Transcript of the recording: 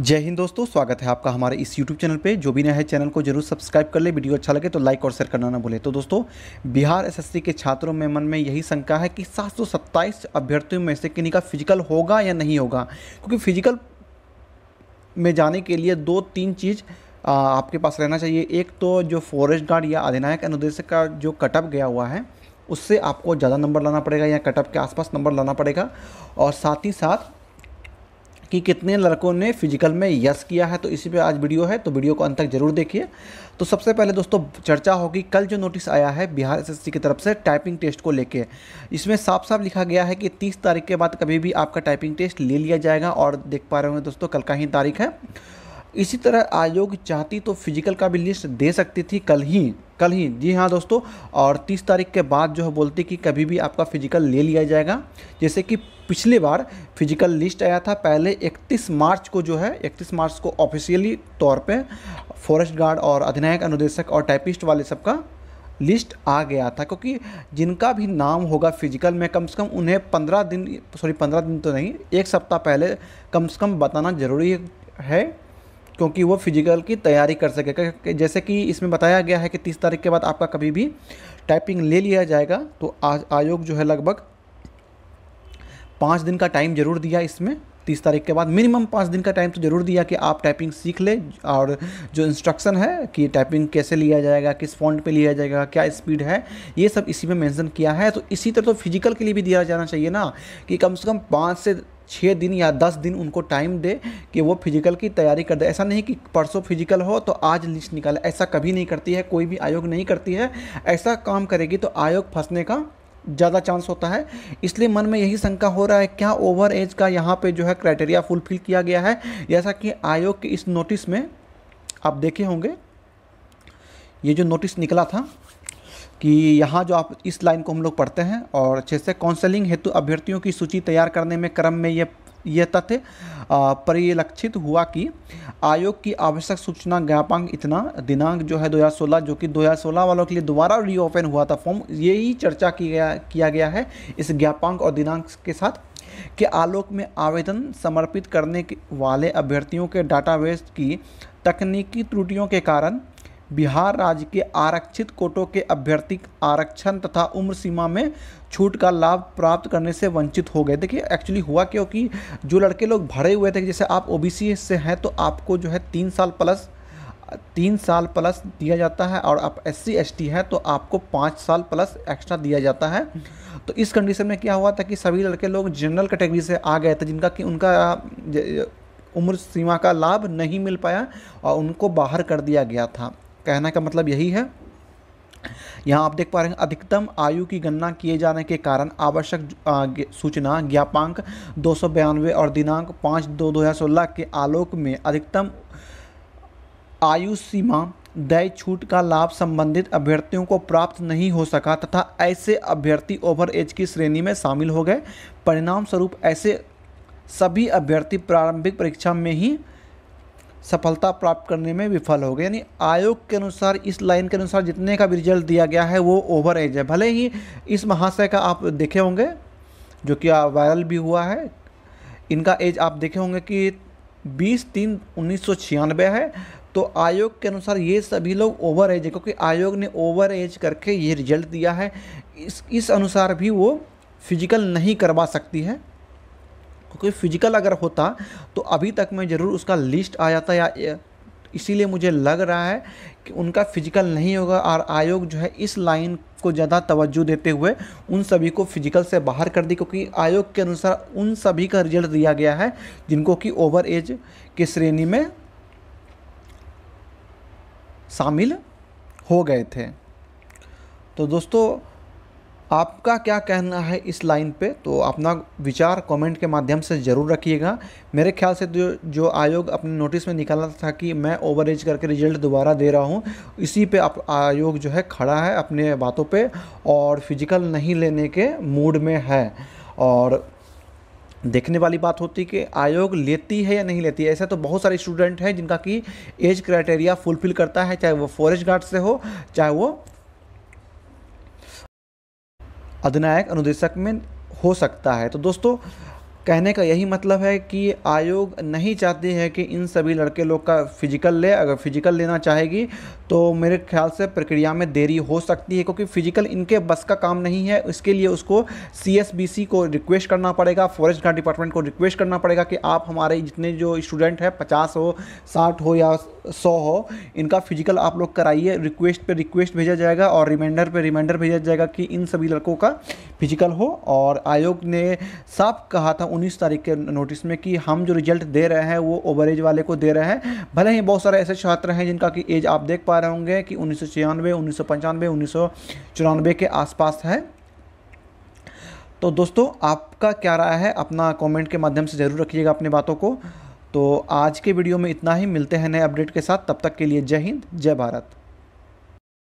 जय हिंद दोस्तों स्वागत है आपका हमारे इस YouTube चैनल पे जो भी नया है चैनल को जरूर सब्सक्राइब कर ले वीडियो अच्छा लगे तो लाइक और शेयर करना ना भूले तो दोस्तों बिहार एसएससी के छात्रों में मन में यही शंका है कि सात अभ्यर्थियों में से किन्हीं का फिजिकल होगा या नहीं होगा क्योंकि फिजिकल में जाने के लिए दो तीन चीज़ आपके पास रहना चाहिए एक तो जो फॉरेस्ट गार्ड या अधिनायक अनुदेशक का जो कटअप गया हुआ है उससे आपको ज़्यादा नंबर लाना पड़ेगा या कटअप के आसपास नंबर लाना पड़ेगा और साथ ही साथ कि कितने लड़कों ने फिजिकल में यस किया है तो इसी पे आज वीडियो है तो वीडियो को अंत तक जरूर देखिए तो सबसे पहले दोस्तों चर्चा होगी कल जो नोटिस आया है बिहार एस की तरफ से टाइपिंग टेस्ट को लेके इसमें साफ साफ लिखा गया है कि तीस तारीख के बाद कभी भी आपका टाइपिंग टेस्ट ले लिया जाएगा और देख पा रहे होंगे दोस्तों कल का ही तारीख है इसी तरह आयोग चाहती तो फिजिकल का भी लिस्ट दे सकती थी कल ही कल ही जी हाँ दोस्तों और तीस तारीख के बाद जो है बोलती कि कभी भी आपका फिजिकल ले लिया जाएगा जैसे कि पिछली बार फिजिकल लिस्ट आया था पहले 31 मार्च को जो है 31 मार्च को ऑफिशियली तौर पे फॉरेस्ट गार्ड और अधिनायक अनुदेशक और टाइपिस्ट वाले सबका लिस्ट आ गया था क्योंकि जिनका भी नाम होगा फिजिकल में कम से कम उन्हें पंद्रह दिन सॉरी पंद्रह दिन तो नहीं एक सप्ताह पहले कम से कम बताना ज़रूरी है क्योंकि वो फिजिकल की तैयारी कर सके जैसे कि इसमें बताया गया है कि तीस तारीख के बाद आपका कभी भी टाइपिंग ले लिया जाएगा तो आज आयोग जो है लगभग पाँच दिन का टाइम जरूर दिया इसमें तीस तारीख के बाद मिनिमम पाँच दिन का टाइम तो जरूर दिया कि आप टाइपिंग सीख ले और जो इंस्ट्रक्शन है कि टाइपिंग कैसे लिया जाएगा किस फॉन्ट पे लिया जाएगा क्या स्पीड है ये सब इसी में मेंशन किया है तो इसी तरह तो फिजिकल के लिए भी दिया जाना चाहिए ना कि कम से कम पाँच से छः दिन या दस दिन उनको टाइम दे कि वो फिजिकल की तैयारी कर दे ऐसा नहीं कि परसों फिजिकल हो तो आज लिस्ट निकाले ऐसा कभी नहीं करती है कोई भी आयोग नहीं करती है ऐसा काम करेगी तो आयोग फंसने का ज़्यादा चांस होता है इसलिए मन में यही शंका हो रहा है क्या ओवर एज का यहाँ पे जो है क्राइटेरिया फुलफिल किया गया है जैसा कि आयोग के इस नोटिस में आप देखे होंगे ये जो नोटिस निकला था कि यहाँ जो आप इस लाइन को हम लोग पढ़ते हैं और अच्छे से काउंसलिंग हेतु अभ्यर्थियों की सूची तैयार करने में क्रम में यह यह तथ्य परिलक्षित हुआ कि आयोग की आवश्यक सूचना ज्ञापांक इतना दिनांक जो है 2016 जो कि 2016 वालों के लिए दोबारा रीओपन हुआ था फॉर्म यही चर्चा की गया किया गया है इस ज्ञापांक और दिनांक के साथ कि आलोक में आवेदन समर्पित करने वाले अभ्यर्थियों के डाटाबेस की तकनीकी त्रुटियों के कारण बिहार राज्य के आरक्षित कोटों के अभ्यर्थी आरक्षण तथा उम्र सीमा में छूट का लाभ प्राप्त करने से वंचित हो गए देखिए एक्चुअली हुआ क्योंकि जो लड़के लोग भरे हुए थे जैसे आप ओबीसी से हैं तो आपको जो है तीन साल प्लस तीन साल प्लस दिया जाता है और आप एस सी एस टी हैं तो आपको पाँच साल प्लस एक्स्ट्रा दिया जाता है तो इस कंडीशन में क्या हुआ था कि सभी लड़के लोग जनरल कैटेगरी से आ गए थे जिनका कि उनका उम्र सीमा का लाभ नहीं मिल पाया और उनको बाहर कर दिया गया था कहने का मतलब यही है यहाँ आप देख पा रहे हैं अधिकतम आयु की गणना किए जाने के कारण आवश्यक सूचना ज्ञापांक दो और दिनांक पाँच दो दो हजार सोलह के आलोक में अधिकतम आयु सीमा दय छूट का लाभ संबंधित अभ्यर्थियों को प्राप्त नहीं हो सका तथा ऐसे अभ्यर्थी ओवर एज की श्रेणी में शामिल हो गए परिणाम स्वरूप ऐसे सभी अभ्यर्थी प्रारंभिक परीक्षा में ही सफलता प्राप्त करने में विफल हो गए यानी आयोग के अनुसार इस लाइन के अनुसार जितने का भी रिजल्ट दिया गया है वो ओवर एज है भले ही इस महाशय का आप देखे होंगे जो कि वायरल भी हुआ है इनका एज आप देखे होंगे कि बीस तीन उन्नीस है तो आयोग के अनुसार ये सभी लोग ओवर एज है क्योंकि आयोग ने ओवर एज करके ये रिजल्ट दिया है इस इस अनुसार भी वो फिजिकल नहीं करवा सकती है क्योंकि फिजिकल अगर होता तो अभी तक मैं ज़रूर उसका लिस्ट आ जाता या इसीलिए मुझे लग रहा है कि उनका फिजिकल नहीं होगा और आयोग जो है इस लाइन को ज़्यादा तवज्जो देते हुए उन सभी को फिजिकल से बाहर कर दी क्योंकि आयोग के अनुसार उन सभी का रिजल्ट दिया गया है जिनको कि ओवर एज की श्रेणी में शामिल हो गए थे तो दोस्तों आपका क्या कहना है इस लाइन पे तो अपना विचार कमेंट के माध्यम से ज़रूर रखिएगा मेरे ख्याल से जो जो आयोग अपने नोटिस में निकाला था कि मैं ओवर एज करके रिजल्ट दोबारा दे रहा हूँ इसी पे आप आयोग जो है खड़ा है अपने बातों पे और फिजिकल नहीं लेने के मूड में है और देखने वाली बात होती है कि आयोग लेती है या नहीं लेती ऐसा तो बहुत सारे स्टूडेंट हैं जिनका कि एज क्राइटेरिया फुलफिल करता है चाहे वो फॉरेस्ट गार्ड से हो चाहे वो अधिनायक अनुदेशक में हो सकता है तो दोस्तों कहने का यही मतलब है कि आयोग नहीं चाहती है कि इन सभी लड़के लोग का फिजिकल ले अगर फिजिकल लेना चाहेगी तो मेरे ख्याल से प्रक्रिया में देरी हो सकती है क्योंकि फिजिकल इनके बस का काम नहीं है इसके लिए उसको सी को रिक्वेस्ट करना पड़ेगा फॉरेस्ट गार्ड डिपार्टमेंट को रिक्वेस्ट करना पड़ेगा कि आप हमारे जितने जो स्टूडेंट हैं पचास हो साठ हो या सौ हो इनका फिजिकल आप लोग कराइए रिक्वेस्ट पर रिक्वेस्ट भेजा जाएगा और रिमाइंडर पर रिमाइंडर भेजा जाएगा कि इन सभी लड़कों का फिजिकल हो और आयोग ने साफ कहा था 19 तारीख के नोटिस में कि हम जो रिजल्ट दे रहे हैं वो ओवर एज वाले को दे रहे हैं भले ही बहुत सारे ऐसे छात्र हैं जिनका कि एज आप देख पा रहे होंगे कि उन्नीस सौ छियानवे उन्नीस सौ पंचानवे उन्नीस सौ चौरानवे के आसपास है तो दोस्तों आपका क्या राय है अपना कमेंट के माध्यम से ज़रूर रखिएगा अपनी बातों को तो आज के वीडियो में इतना ही मिलते हैं नए अपडेट के साथ तब तक के लिए जय हिंद जय भारत